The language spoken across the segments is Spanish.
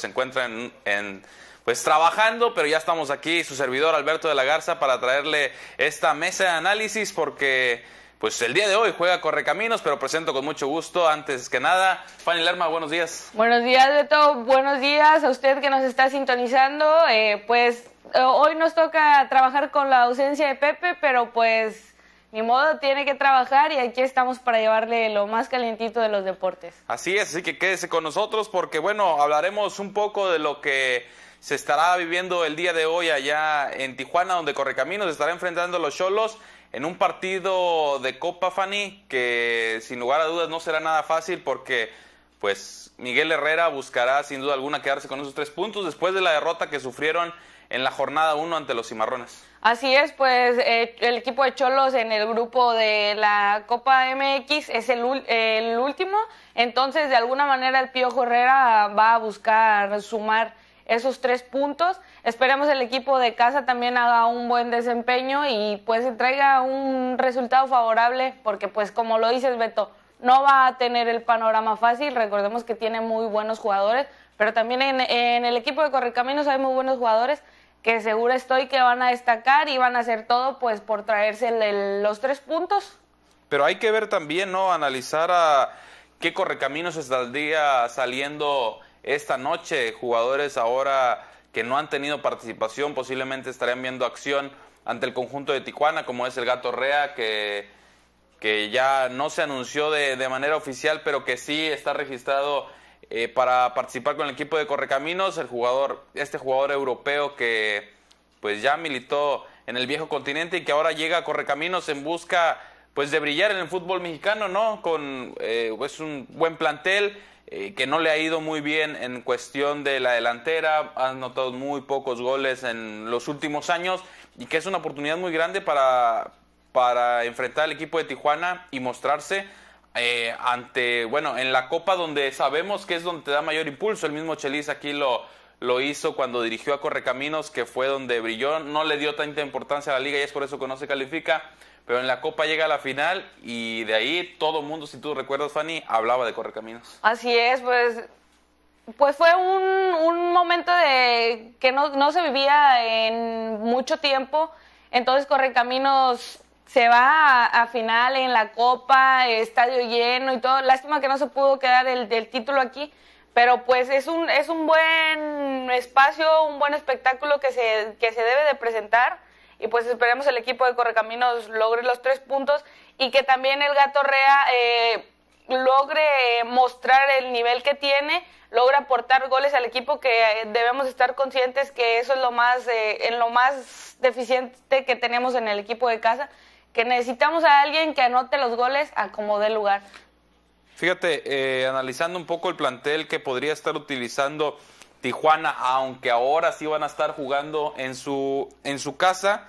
se encuentran en, pues trabajando, pero ya estamos aquí, su servidor Alberto de la Garza, para traerle esta mesa de análisis porque pues el día de hoy juega Correcaminos, pero presento con mucho gusto, antes que nada, Fanny Lerma, buenos días. Buenos días, Beto, buenos días a usted que nos está sintonizando. Eh, pues eh, hoy nos toca trabajar con la ausencia de Pepe, pero pues ni modo, tiene que trabajar y aquí estamos para llevarle lo más calientito de los deportes. Así es, así que quédese con nosotros porque, bueno, hablaremos un poco de lo que se estará viviendo el día de hoy allá en Tijuana, donde Correcaminos estará enfrentando a los Cholos en un partido de Copa Fanny que, sin lugar a dudas, no será nada fácil porque, pues, Miguel Herrera buscará, sin duda alguna, quedarse con esos tres puntos después de la derrota que sufrieron en la jornada 1 ante los Cimarrones. Así es, pues eh, el equipo de Cholos en el grupo de la Copa MX es el, último, entonces de alguna manera el Pío Herrera va a buscar sumar esos tres puntos. Esperemos el equipo de casa también haga un buen desempeño y pues traiga un resultado favorable, porque pues como lo dices Beto, no va a tener el panorama fácil, recordemos que tiene muy buenos jugadores, pero también en, el equipo de Correcaminos hay muy buenos jugadores que seguro estoy que van a destacar y van a hacer todo pues por traerse los tres puntos. Pero hay que ver también, ¿no? Analizar a qué correcaminos día saliendo esta noche. Jugadores ahora que no han tenido participación posiblemente estarían viendo acción ante el conjunto de Tijuana, como es el Gato Rea, que, que ya no se anunció de, de manera oficial, pero que sí está registrado eh, para participar con el equipo de Correcaminos, el jugador, este jugador europeo que pues ya militó en el viejo continente y que ahora llega a Correcaminos en busca pues de brillar en el fútbol mexicano, ¿no? Con eh, pues, un buen plantel eh, que no le ha ido muy bien en cuestión de la delantera, ha anotado muy pocos goles en los últimos años y que es una oportunidad muy grande para enfrentar al equipo de Tijuana y mostrarse eh, ante, bueno, en la Copa donde sabemos que es donde te da mayor impulso. El mismo Chelis aquí lo, lo hizo cuando dirigió a Correcaminos, que fue donde brilló. No le dio tanta importancia a la liga y es por eso que no se califica. Pero en la Copa llega a la final y de ahí todo mundo, si tú recuerdas, Fanny, hablaba de Correcaminos. Así es, pues pues fue un, un, momento de que no, no, se vivía en mucho tiempo. Entonces Correcaminos se va a, final en la Copa, estadio lleno y todo. Lástima que no se pudo quedar el, título aquí, pero pues es un, es un buen espacio, un buen espectáculo que se, debe de presentar y pues esperemos el equipo de Correcaminos logre los tres puntos y que también el Gato Rea eh, logre mostrar el nivel que tiene, logre aportar goles al equipo que eh, debemos estar conscientes que eso es lo más, eh, en lo más deficiente que tenemos en el equipo de casa que necesitamos a alguien que anote los goles a como dé lugar. Fíjate, eh, analizando un poco el plantel que podría estar utilizando Tijuana, aunque ahora sí van a estar jugando en su, en su casa,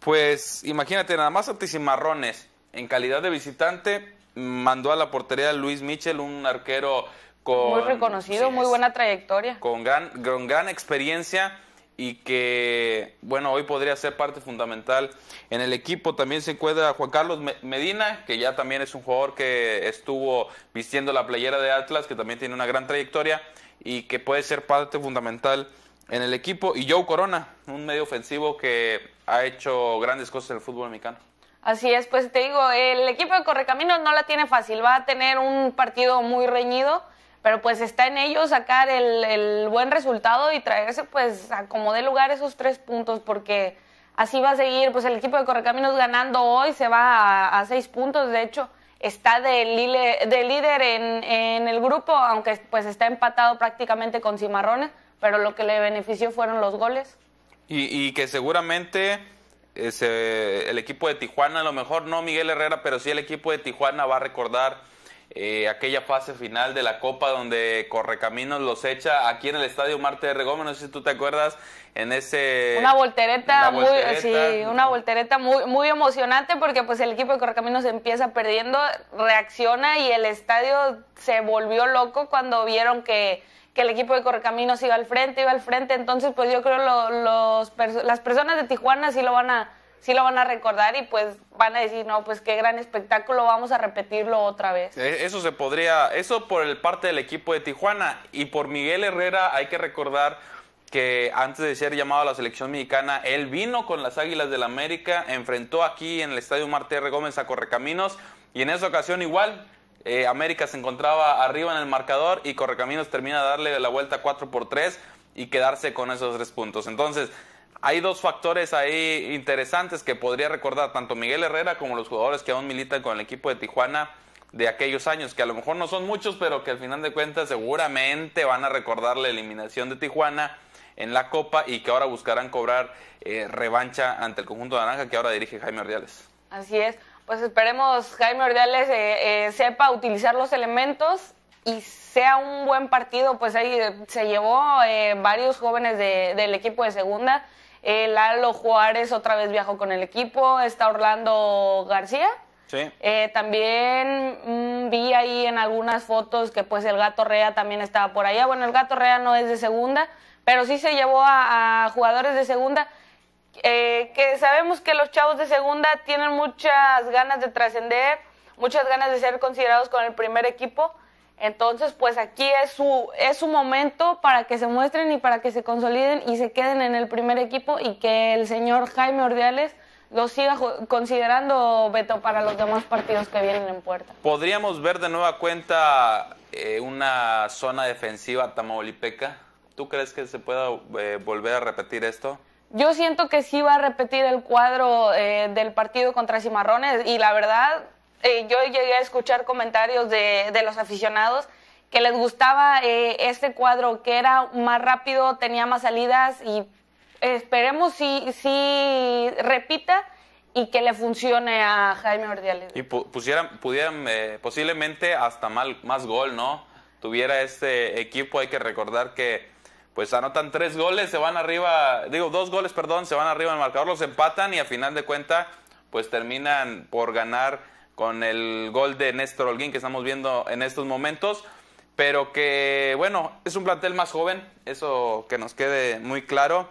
pues imagínate, nada más a Tizimarrones, en calidad de visitante, mandó a la portería Luis Michel, un arquero con... Muy reconocido, muy buena trayectoria. Con gran, con gran experiencia y que, bueno, hoy podría ser parte fundamental. En el equipo también se encuentra Juan Carlos Medina, que ya también es un jugador que estuvo vistiendo la playera de Atlas, que también tiene una gran trayectoria y que puede ser parte fundamental en el equipo. Y Joe Corona, un medio ofensivo que ha hecho grandes cosas en el fútbol mexicano. Así es, pues te digo, el equipo de Correcaminos no la tiene fácil, va a tener un partido muy reñido pero pues está en ellos sacar el, buen resultado y traerse pues a como de lugar esos tres puntos porque así va a seguir pues el equipo de Correcaminos ganando hoy se va a, seis puntos de hecho está de, de líder en, el grupo aunque pues está empatado prácticamente con Cimarrones pero lo que le benefició fueron los goles y, y que seguramente ese, el equipo de Tijuana a lo mejor no Miguel Herrera pero sí el equipo de Tijuana va a recordar eh, aquella fase final de la Copa donde Correcaminos los echa aquí en el Estadio Marte de Regómenos, no sé si tú te acuerdas, en ese... Una voltereta, muy, sí, una voltereta muy, muy emocionante porque pues el equipo de Correcaminos empieza perdiendo, reacciona y el estadio se volvió loco cuando vieron que el equipo de Correcaminos iba al frente, iba al frente, entonces pues yo creo los, las personas de Tijuana sí lo van a, sí lo van a recordar y pues van a decir, no, pues qué gran espectáculo, vamos a repetirlo otra vez. Eh, eso se podría, eso por el parte del equipo de Tijuana y por Miguel Herrera hay que recordar que antes de ser llamado a la selección mexicana, él vino con las Águilas del la América, enfrentó aquí en el Estadio Marte R. Gómez a Correcaminos y en esa ocasión igual eh, América se encontraba arriba en el marcador y Correcaminos termina de darle la vuelta 4 por 3 y quedarse con esos tres puntos. Entonces, hay dos factores ahí interesantes que podría recordar tanto Miguel Herrera como los jugadores que aún militan con el equipo de Tijuana de aquellos años, que a lo mejor no son muchos, pero que al final de cuentas seguramente van a recordar la eliminación de Tijuana en la Copa y que ahora buscarán cobrar eh, revancha ante el conjunto de naranja que ahora dirige Jaime Ordiales. Así es, pues esperemos Jaime Ordiales eh, eh, sepa utilizar los elementos y sea un buen partido, pues ahí eh, se llevó eh, varios jóvenes del equipo de segunda. el eh, Lalo Juárez otra vez viajó con el equipo, está Orlando García. Sí. también mm, vi ahí en algunas fotos que pues el gato Rea también estaba por allá. Bueno, el gato Rea no es de segunda, pero sí se llevó a, a jugadores de segunda. que sabemos que los chavos de segunda tienen muchas ganas de trascender, muchas ganas de ser considerados con el primer equipo entonces, pues aquí es su, es su momento para que se muestren y para que se consoliden y se queden en el primer equipo y que el señor Jaime Ordiales lo siga considerando veto para los demás partidos que vienen en puerta. ¿Podríamos ver de nueva cuenta eh, una zona defensiva tamaulipeca? ¿Tú crees que se pueda eh, volver a repetir esto? Yo siento que sí va a repetir el cuadro eh, del partido contra Cimarrones y la verdad eh, yo llegué a escuchar comentarios de, los aficionados que les gustaba eh, este cuadro, que era más rápido, tenía más salidas y esperemos si, si repita y que le funcione a Jaime Ordiales. Y pudieran eh, posiblemente hasta más gol, ¿no? Tuviera este equipo, hay que recordar que pues anotan tres goles, se van arriba, digo dos goles, perdón, se van arriba en marcador, los empatan y a final de cuenta pues terminan por ganar con el gol de Néstor Holguín que estamos viendo en estos momentos, pero que bueno, es un plantel más joven, eso que nos quede muy claro.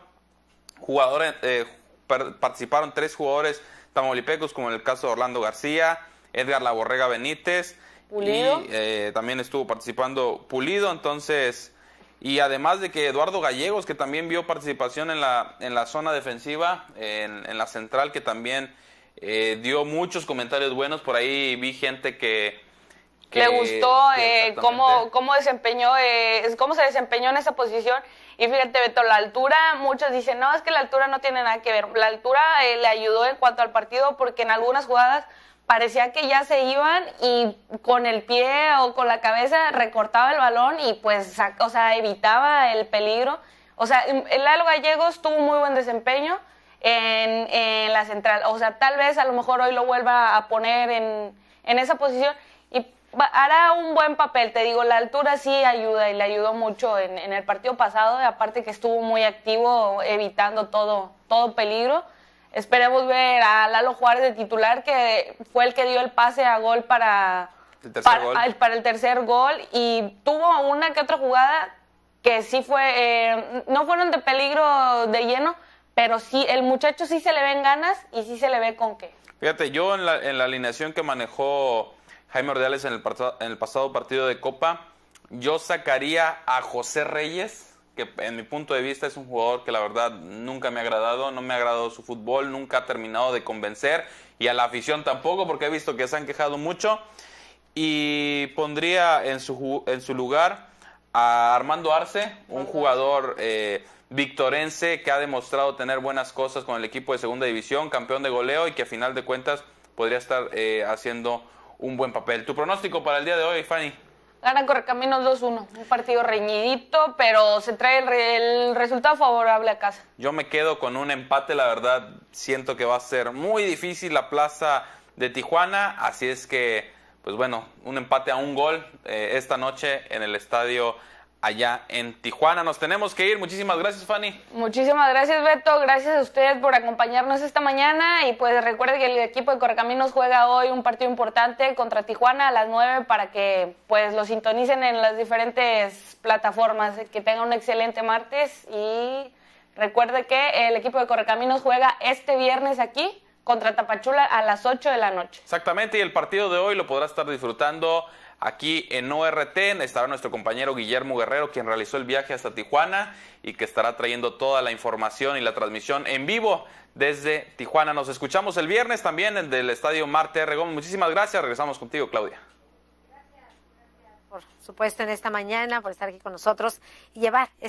Jugadores, eh, participaron tres jugadores tamaulipecos, como en el caso de Orlando García, Edgar Laborrega Benítez, y eh, también estuvo participando Pulido, entonces... Y además de que Eduardo Gallegos, que también vio participación en la, en la zona defensiva, en la central, que también eh, dio muchos comentarios buenos, por ahí vi gente que... Le gustó eh, cómo, cómo, desempeñó, eh, cómo se desempeñó en esa posición. Y fíjate, Beto, la altura, muchos dicen, no, es que la altura no tiene nada que ver. La altura eh, le ayudó en cuanto al partido porque en algunas jugadas parecía que ya se iban y con el pie o con la cabeza recortaba el balón y pues, o sea, evitaba el peligro. O sea, el Algo Gallegos tuvo muy buen desempeño en, la central. O sea, tal vez a lo mejor hoy lo vuelva a poner en, esa posición y hará un buen papel. Te digo, la altura sí ayuda y le ayudó mucho en, el partido pasado, aparte que estuvo muy activo evitando todo, todo peligro. Esperemos ver a Lalo Juárez de titular, que fue el que dio el pase a gol para el tercer, gol. el tercer gol y tuvo una que otra jugada que sí fue, eh, no fueron de peligro de lleno, pero sí, el muchacho sí se le ven ganas y sí se le ve con qué. Fíjate, yo en la, alineación que manejó Jaime Ordiales en el, pasado partido de Copa, yo sacaría a José Reyes, que en mi punto de vista es un jugador que la verdad nunca me ha agradado, no me ha agradado su fútbol, nunca ha terminado de convencer y a la afición tampoco, porque he visto que se han quejado mucho. Y pondría en su, en su lugar a Armando Arce, un jugador eh, victorense que ha demostrado tener buenas cosas con el equipo de segunda división, campeón de goleo y que a final de cuentas podría estar eh, haciendo un buen papel. ¿Tu pronóstico para el día de hoy, Fanny? Gana Correcaminos 2-1, un partido reñidito, pero se trae el, resultado favorable a casa. Yo me quedo con un empate, la verdad, siento que va a ser muy difícil la plaza de Tijuana, así es que, pues bueno, un empate a un gol eh, esta noche en el estadio allá en Tijuana. Nos tenemos que ir. Muchísimas gracias, Fanny. Muchísimas gracias, Beto. Gracias a ustedes por acompañarnos esta mañana. Y pues recuerde que el equipo de Correcaminos juega hoy un partido importante contra Tijuana a las 9 para que pues lo sintonicen en las diferentes plataformas. Que tengan un excelente martes y recuerde que el equipo de Correcaminos juega este viernes aquí contra Tapachula a las 8 de la noche. Exactamente, y el partido de hoy lo podrá estar disfrutando aquí en ORT. Estará nuestro compañero Guillermo Guerrero, quien realizó el viaje hasta Tijuana y que estará trayendo toda la información y la transmisión en vivo desde Tijuana. Nos escuchamos el viernes también en del Estadio Marte R. Gómez. Muchísimas gracias. Regresamos contigo, Claudia. Gracias, gracias. Por supuesto, en esta mañana, por estar aquí con nosotros y llevar.